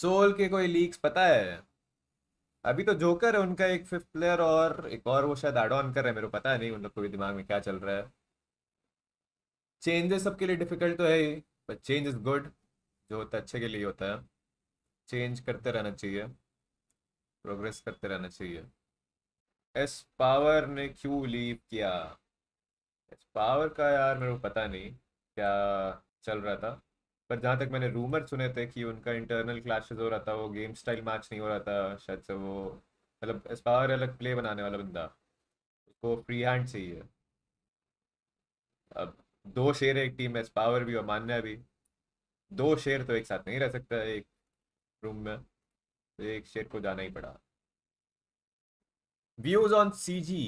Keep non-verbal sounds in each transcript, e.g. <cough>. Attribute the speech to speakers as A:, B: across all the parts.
A: soul के कोई leaks पता है अभी तो जोकर है उनका एक फिफ्थ प्लेयर और एक और वो शायद एड ऑन कर रहे हैं मेरे को पता नहीं उन लोग को भी दिमाग में क्या चल रहा है चेंजेस सबके लिए डिफिकल्ट तो है ही बट चेंज इज गुड जो होता है अच्छे के लिए होता है चेंज करते रहना चाहिए प्रोग्रेस करते रहना चाहिए एस पावर ने क्यों लीव किया एस पावर का यार मेरे को पता नहीं क्या चल रहा था पर जहाँ तक मैंने रूमर सुने थे कि उनका इंटरनल क्लैशेस हो रहा था वो गेम स्टाइल मैच नहीं हो रहा था शायद से वो मतलब एस्पायर अलग प्ले बनाने वाला बंदा उसको फ्री हैंड चाहिए अब दो शेर एक टीम में एस्पावर भी और मान्या भी दो शेर तो एक साथ नहीं रह सकता एक रूम में एक शेर को जाना ही पड़ा views on C G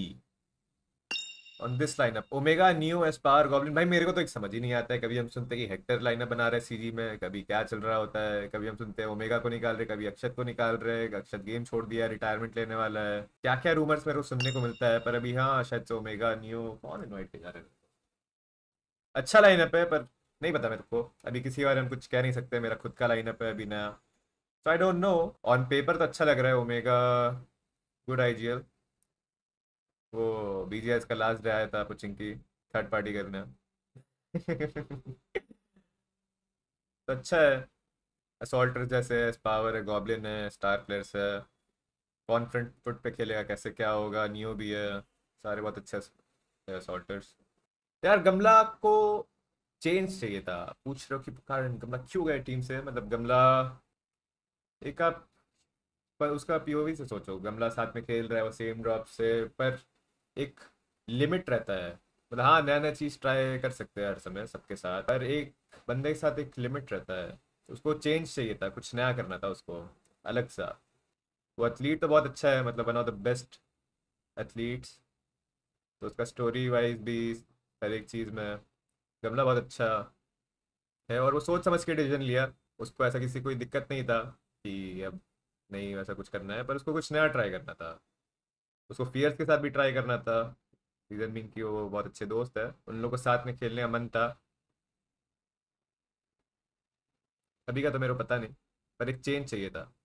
A: on this lineup Omega new power Goblin भाई मेरे को तो एक समझ ही नहीं आता है कभी हम सुनते कि हेक्टर लाइनअप बना रहे सीजी में कभी क्या चल रहा होता है कभी हम सुनते हैं ओमेगा को निकाल रहे कभी अक्षत को निकाल रहे अक्षत गेम छोड़ दिया रिटायरमेंट लेने वाला है क्या क्या रूमर्स मेरे को सुनने को मिलता है पर अभी हाँ शायद ओमेगा न्यू कौन इन्वाइट किया जा रहे अच्छा लाइनअप है पर नहीं पता मेरे को अभी किसी बारे में कुछ कह नहीं सकते मेरा खुद का लाइनअप है अभी नया so I don't know on paper तो अच्छा लग रहा है ओमेगा गुड आईजीएल वो बीजीएस का लास्ट डे आया था पुचिंग की थर्ड पार्टी करने <laughs> तो अच्छा है असोल्टर जैसे है पावर है गॉबलिन है स्टार प्लेयर्स है कॉन्फ्रेंट फुट पे खेलेगा कैसे क्या होगा न्यू भी है सारे बहुत अच्छे असोल्टर्स यार गमला को चेंज चाहिए था पूछ रहे हो कि कारण गमला क्यों गए टीम से मतलब गमला एक आप पर उसका पीओवी से सोचो गमला साथ में खेल रहा है वो सेम ड्रॉप से पर एक लिमिट रहता है मतलब हाँ नया नया चीज़ ट्राई कर सकते हैं हर समय सबके साथ पर एक बंदे के साथ एक लिमिट रहता है उसको चेंज चाहिए था कुछ नया करना था उसको अलग सा वो एथलीट तो बहुत अच्छा है मतलब one of the best athletes तो उसका स्टोरी वाइज भी हर एक चीज़ में गमला बहुत अच्छा है और वो सोच समझ के डिसीजन लिया उसको ऐसा किसी कोई दिक्कत नहीं था कि अब नहीं वैसा कुछ करना है पर उसको कुछ नया ट्राई करना था उसको फियर्स के साथ भी ट्राई करना था रीज़न बिंग की वो बहुत अच्छे दोस्त है उन लोग को साथ में खेलने का मन था अभी का तो मेरे को पता नहीं पर एक चेंज चाहिए था